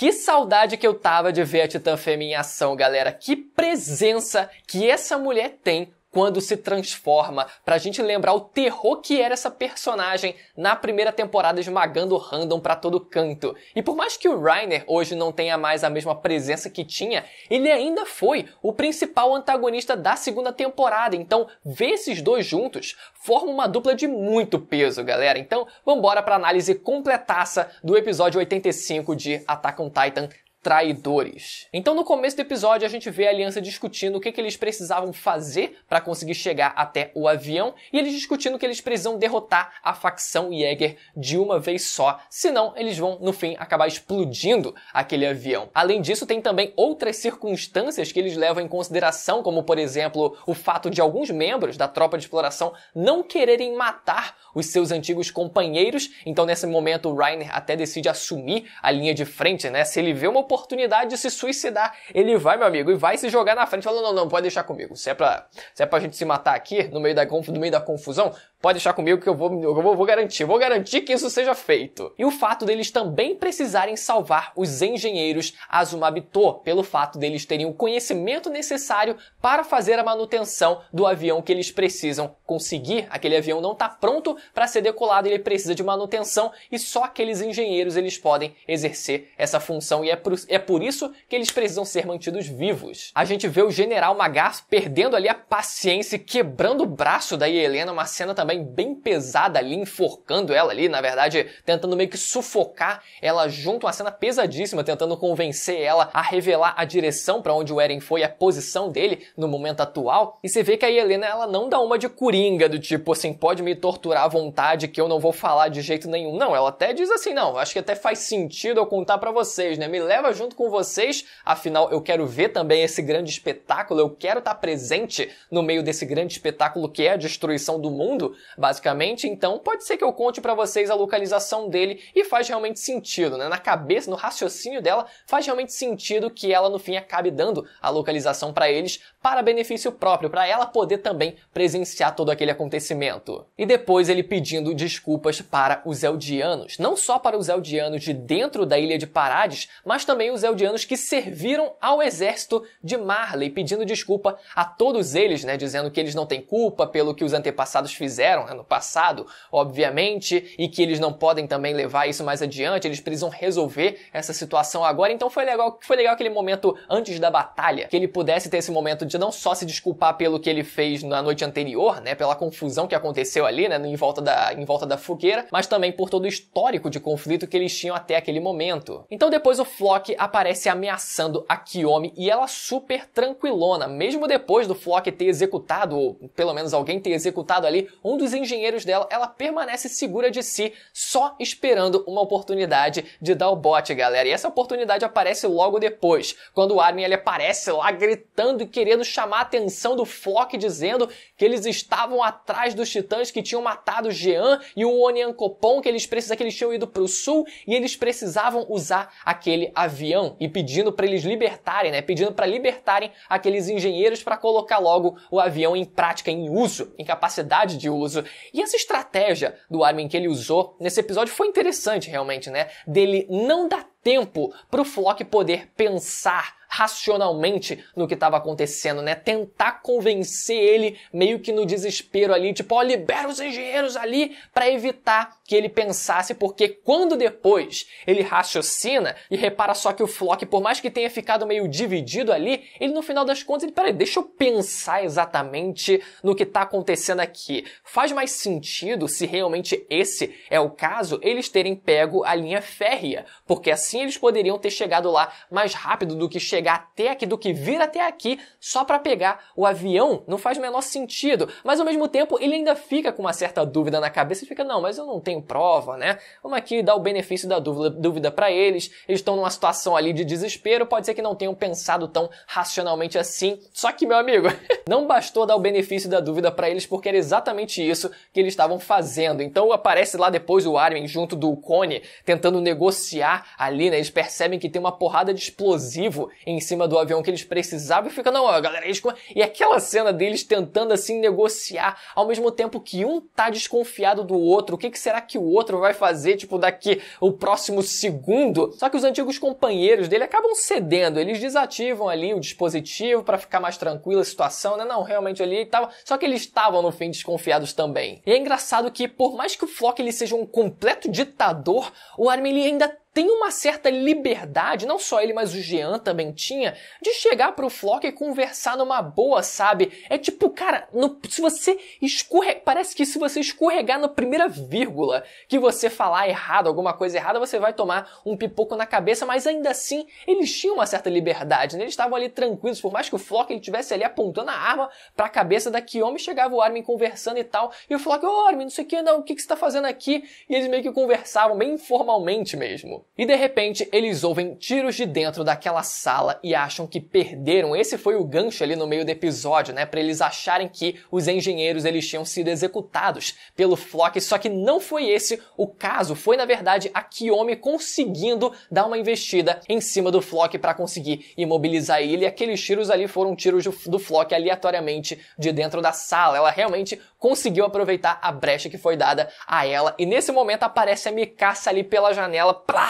Que saudade que eu tava de ver a Titã Fêmea em ação, galera. Que presença que essa mulher tem quando se transforma, pra gente lembrar o terror que era essa personagem na primeira temporada esmagando random pra todo canto. E por mais que o Reiner hoje não tenha mais a mesma presença que tinha, ele ainda foi o principal antagonista da segunda temporada, então ver esses dois juntos forma uma dupla de muito peso, galera. Então, vambora pra análise completaça do episódio 85 de Attack on Titan traidores. Então, no começo do episódio, a gente vê a aliança discutindo o que, que eles precisavam fazer para conseguir chegar até o avião e eles discutindo que eles precisam derrotar a facção Jäger de uma vez só, senão eles vão, no fim, acabar explodindo aquele avião. Além disso, tem também outras circunstâncias que eles levam em consideração, como, por exemplo, o fato de alguns membros da tropa de exploração não quererem matar os seus antigos companheiros, então nesse momento o Reiner até decide assumir a linha de frente, né? Se ele vê uma oportunidade de se suicidar. Ele vai, meu amigo, e vai se jogar na frente, falando: não, não, pode deixar comigo. Se é pra, se é pra gente se matar aqui, no meio, da, no meio da confusão, pode deixar comigo que eu vou, eu vou, vou garantir, vou garantir que isso seja feito. E o fato deles também precisarem salvar os engenheiros Azumabito, pelo fato deles terem o conhecimento necessário para fazer a manutenção do avião que eles precisam conseguir. Aquele avião não está pronto para ser decolado, ele precisa de manutenção e só aqueles engenheiros eles podem exercer essa função e é pro é por isso que eles precisam ser mantidos vivos. A gente vê o general Magas perdendo ali a paciência e quebrando o braço da Helena, uma cena também bem pesada ali, enforcando ela ali, na verdade, tentando meio que sufocar ela junto, uma cena pesadíssima, tentando convencer ela a revelar a direção para onde o Eren foi, a posição dele no momento atual. E você vê que a Helena ela não dá uma de coringa, do tipo assim, pode me torturar à vontade que eu não vou falar de jeito nenhum. Não, ela até diz assim, não, acho que até faz sentido eu contar para vocês, né? Me leva junto com vocês. Afinal, eu quero ver também esse grande espetáculo, eu quero estar tá presente no meio desse grande espetáculo que é a destruição do mundo, basicamente. Então, pode ser que eu conte para vocês a localização dele e faz realmente sentido, né? Na cabeça, no raciocínio dela, faz realmente sentido que ela no fim acabe dando a localização para eles para benefício próprio, para ela poder também presenciar todo aquele acontecimento. E depois ele pedindo desculpas para os Eldianos, não só para os Eldianos de dentro da ilha de Parades, mas também também os eldianos que serviram ao exército de Marley, pedindo desculpa a todos eles, né, dizendo que eles não têm culpa pelo que os antepassados fizeram né, no passado, obviamente, e que eles não podem também levar isso mais adiante, eles precisam resolver essa situação agora. Então foi legal, foi legal aquele momento antes da batalha, que ele pudesse ter esse momento de não só se desculpar pelo que ele fez na noite anterior, né, pela confusão que aconteceu ali, né, em volta da em volta da fogueira, mas também por todo o histórico de conflito que eles tinham até aquele momento. Então depois o Flock Flock aparece ameaçando a Kiyomi e ela super tranquilona, mesmo depois do Flock ter executado, ou pelo menos alguém ter executado ali, um dos engenheiros dela, ela permanece segura de si, só esperando uma oportunidade de dar o bote, galera. E essa oportunidade aparece logo depois, quando o Armin ele aparece lá gritando e querendo chamar a atenção do Flock, dizendo que eles estavam atrás dos titãs que tinham matado Jean e o Onion Copon, que eles, precisam, que eles tinham ido pro sul e eles precisavam usar aquele avião avião e pedindo para eles libertarem, né? Pedindo para libertarem aqueles engenheiros para colocar logo o avião em prática, em uso, em capacidade de uso. E essa estratégia do Armin que ele usou nesse episódio foi interessante realmente, né? Dele não dar tempo para o Flock poder pensar racionalmente no que estava acontecendo, né? Tentar convencer ele meio que no desespero ali, tipo, ó, libera os engenheiros ali para evitar que ele pensasse, porque quando depois ele raciocina e repara só que o Flock, por mais que tenha ficado meio dividido ali, ele no final das contas, ele, peraí, deixa eu pensar exatamente no que tá acontecendo aqui. Faz mais sentido, se realmente esse é o caso, eles terem pego a linha férrea, porque assim eles poderiam ter chegado lá mais rápido do que chegaram chegar até aqui, do que vir até aqui só para pegar o avião, não faz o menor sentido. Mas ao mesmo tempo, ele ainda fica com uma certa dúvida na cabeça e fica, não, mas eu não tenho prova, né? Vamos aqui dar o benefício da dúvida, dúvida para eles. Eles estão numa situação ali de desespero, pode ser que não tenham pensado tão racionalmente assim. Só que, meu amigo, não bastou dar o benefício da dúvida para eles porque era exatamente isso que eles estavam fazendo. Então aparece lá depois o Armin junto do Cone tentando negociar ali, né? Eles percebem que tem uma porrada de explosivo em cima do avião que eles precisavam e fica, não, ó, galera, eles... E aquela cena deles tentando, assim, negociar, ao mesmo tempo que um tá desconfiado do outro, o que, que será que o outro vai fazer, tipo, daqui o próximo segundo? Só que os antigos companheiros dele acabam cedendo, eles desativam ali o dispositivo para ficar mais tranquila a situação, né? Não, realmente ali tava... Só que eles estavam, no fim, desconfiados também. E é engraçado que, por mais que o Flock ele seja um completo ditador, o Armin ele ainda tem uma certa liberdade, não só ele, mas o Jean também tinha, de chegar pro Flock e conversar numa boa, sabe? É tipo, cara, no, se você escorregar, parece que se você escorregar na primeira vírgula que você falar errado, alguma coisa errada, você vai tomar um pipoco na cabeça, mas ainda assim, eles tinham uma certa liberdade, né? Eles estavam ali tranquilos, por mais que o Flock ele tivesse ali apontando a arma pra cabeça da Kiyomi, chegava o Armin conversando e tal, e o Flock, ô oh, Armin, não sei o que, não, o que, que você tá fazendo aqui? E eles meio que conversavam, bem informalmente mesmo. E de repente eles ouvem tiros de dentro daquela sala e acham que perderam. Esse foi o gancho ali no meio do episódio, né? Para eles acharem que os engenheiros eles tinham sido executados pelo Flock. Só que não foi esse o caso. Foi na verdade a Kiyomi conseguindo dar uma investida em cima do Flock para conseguir imobilizar ele. E aqueles tiros ali foram tiros do Flock aleatoriamente de dentro da sala. Ela realmente conseguiu aproveitar a brecha que foi dada a ela. E nesse momento aparece a Mikasa ali pela janela. Plá!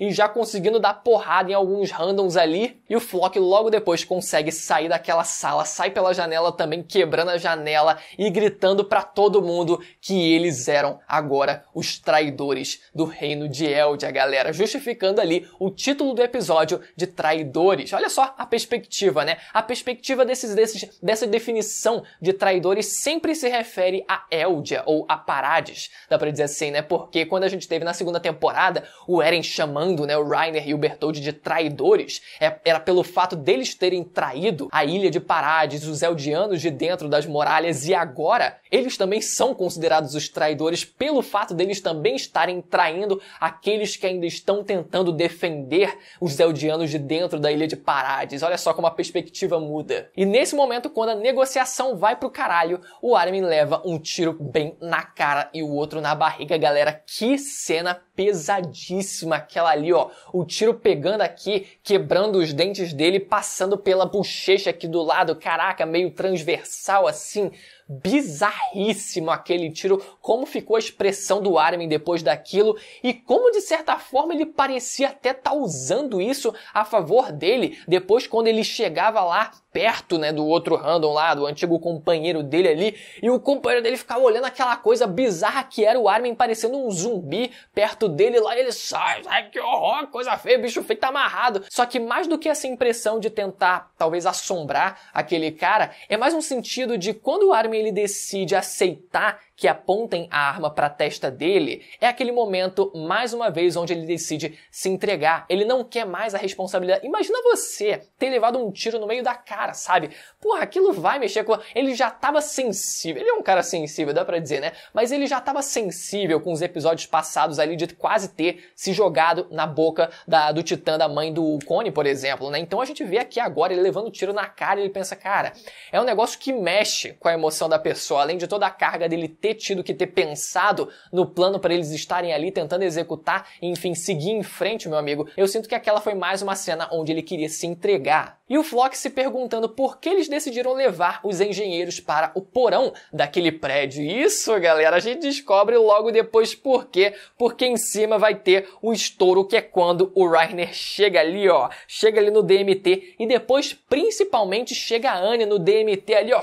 e já conseguindo dar porrada em alguns randoms ali. E o Flock logo depois consegue sair daquela sala, sai pela janela também, quebrando a janela e gritando para todo mundo que eles eram agora os traidores do reino de Eldia, galera. Justificando ali o título do episódio de traidores. Olha só a perspectiva, né? A perspectiva desses, desses, dessa definição de traidores sempre se refere a Eldia ou a Parades. Dá pra dizer assim, né? Porque quando a gente teve na segunda temporada, o Eren chamando né, o Rainer e o Bertold de traidores é, era pelo fato deles terem traído a ilha de Parades, os Eldianos de dentro das muralhas e agora eles também são considerados os traidores pelo fato deles também estarem traindo aqueles que ainda estão tentando defender os Eldianos de dentro da ilha de Parades. Olha só como a perspectiva muda. E nesse momento, quando a negociação vai pro caralho, o Armin leva um tiro bem na cara e o outro na barriga. Galera, que cena pesadíssima cima, aquela ali, ó. O tiro pegando aqui, quebrando os dentes dele, passando pela bochecha aqui do lado, caraca, meio transversal assim bizarríssimo aquele tiro, como ficou a expressão do Armin depois daquilo e como de certa forma ele parecia até estar tá usando isso a favor dele depois quando ele chegava lá perto, né, do outro random lá, do antigo companheiro dele ali, e o companheiro dele ficava olhando aquela coisa bizarra que era o Armin parecendo um zumbi perto dele lá, e ele sai, sai que horror, coisa feia, bicho feio tá amarrado. Só que mais do que essa impressão de tentar talvez assombrar aquele cara, é mais um sentido de quando o Armin ele decide aceitar que apontem a arma para a testa dele, é aquele momento, mais uma vez, onde ele decide se entregar. Ele não quer mais a responsabilidade. Imagina você ter levado um tiro no meio da cara, sabe? Porra, aquilo vai mexer com. Ele já tava sensível. Ele é um cara sensível, dá pra dizer, né? Mas ele já tava sensível com os episódios passados ali de quase ter se jogado na boca da, do titã da mãe do Cone, por exemplo, né? Então a gente vê aqui agora ele levando tiro na cara e ele pensa, cara, é um negócio que mexe com a emoção da pessoa, além de toda a carga dele ter ter tido que ter pensado no plano para eles estarem ali tentando executar e, enfim, seguir em frente, meu amigo, eu sinto que aquela foi mais uma cena onde ele queria se entregar. E o Flock se perguntando por que eles decidiram levar os engenheiros para o porão daquele prédio. Isso, galera, a gente descobre logo depois por quê. Porque em cima vai ter o estouro, que é quando o Reiner chega ali, ó. Chega ali no DMT e depois, principalmente, chega a Anne no DMT ali, ó.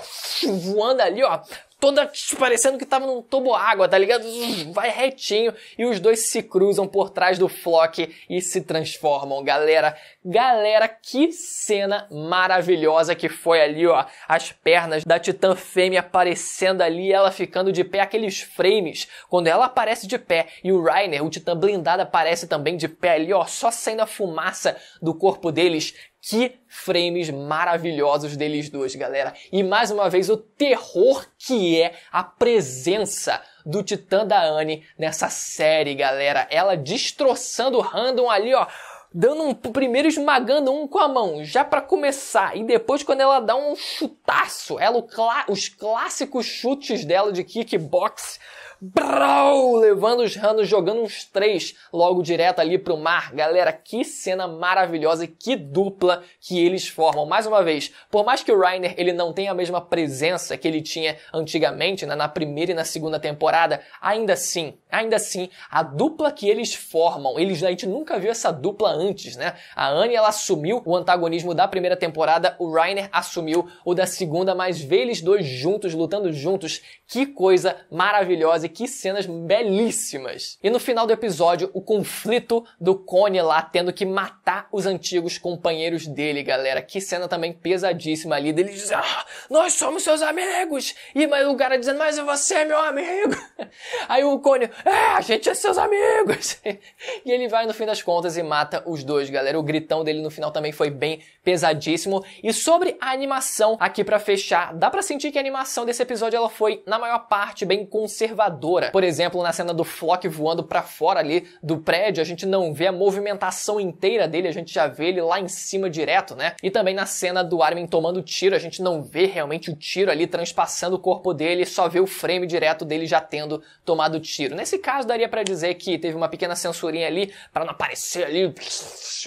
Voando ali, ó toda parecendo que tava num tobo água, tá ligado? Vai retinho e os dois se cruzam por trás do Flock e se transformam, galera. Galera, que cena maravilhosa que foi ali, ó. As pernas da Titã Fêmea aparecendo ali, ela ficando de pé, aqueles frames, quando ela aparece de pé e o Rainer, o Titã blindado, aparece também de pé ali, ó, só saindo a fumaça do corpo deles. Que frames maravilhosos deles dois, galera. E mais uma vez o terror que é a presença do Titã da Anne nessa série, galera. Ela destroçando o Random ali, ó dando um primeiro esmagando um com a mão, já para começar, e depois quando ela dá um chutaço, ela os clássicos chutes dela de kickbox brau, levando os ranos, jogando uns três logo direto ali pro mar. Galera, que cena maravilhosa e que dupla que eles formam. Mais uma vez, por mais que o Reiner ele não tenha a mesma presença que ele tinha antigamente, né, na primeira e na segunda temporada, ainda assim, ainda assim, a dupla que eles formam, eles a gente nunca viu essa dupla antes, né? A Anne ela assumiu o antagonismo da primeira temporada, o Reiner assumiu o da segunda, mas ver eles dois juntos lutando juntos, que coisa maravilhosa que cenas belíssimas. E no final do episódio, o conflito do Cone lá tendo que matar os antigos companheiros dele, galera. Que cena também pesadíssima ali dele dizendo, ah, nós somos seus amigos! E mas, o cara dizendo, mas você é meu amigo! Aí o Cone, é, a gente é seus amigos! e ele vai no fim das contas e mata os dois, galera. O gritão dele no final também foi bem pesadíssimo. E sobre a animação, aqui para fechar, dá para sentir que a animação desse episódio ela foi, na maior parte, bem conservadora assustadora. Por exemplo, na cena do Flock voando para fora ali do prédio, a gente não vê a movimentação inteira dele, a gente já vê ele lá em cima direto, né? E também na cena do Armin tomando tiro, a gente não vê realmente o tiro ali transpassando o corpo dele, só vê o frame direto dele já tendo tomado tiro. Nesse caso, daria para dizer que teve uma pequena censurinha ali para não aparecer ali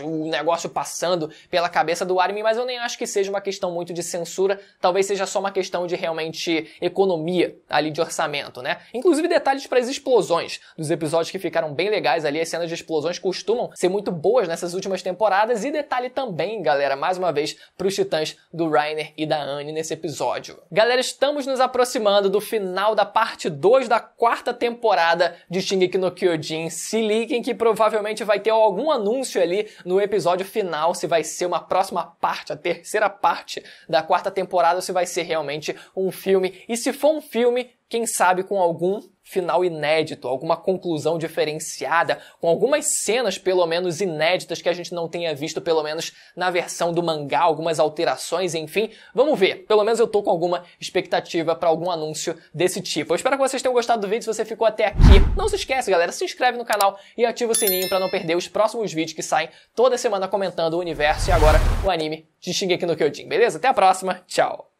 o negócio passando pela cabeça do Armin, mas eu nem acho que seja uma questão muito de censura, talvez seja só uma questão de realmente economia ali de orçamento, né? Inclusive Inclusive detalhes para as explosões. Dos episódios que ficaram bem legais ali, as cenas de explosões costumam ser muito boas nessas últimas temporadas. E detalhe também, galera, mais uma vez, para os titãs do Rainer e da Anne nesse episódio. Galera, estamos nos aproximando do final da parte 2 da quarta temporada de Shingeki no Kyojin. Se liguem que provavelmente vai ter algum anúncio ali no episódio final, se vai ser uma próxima parte, a terceira parte da quarta temporada, ou se vai ser realmente um filme. E se for um filme, quem sabe com algum final inédito, alguma conclusão diferenciada, com algumas cenas pelo menos inéditas que a gente não tenha visto pelo menos na versão do mangá, algumas alterações, enfim. Vamos ver. Pelo menos eu tô com alguma expectativa para algum anúncio desse tipo. Eu espero que vocês tenham gostado do vídeo. Se você ficou até aqui, não se esquece, galera, se inscreve no canal e ativa o sininho para não perder os próximos vídeos que saem toda semana comentando o universo e agora o anime de Shingeki no Kyojin. Beleza? Até a próxima. Tchau.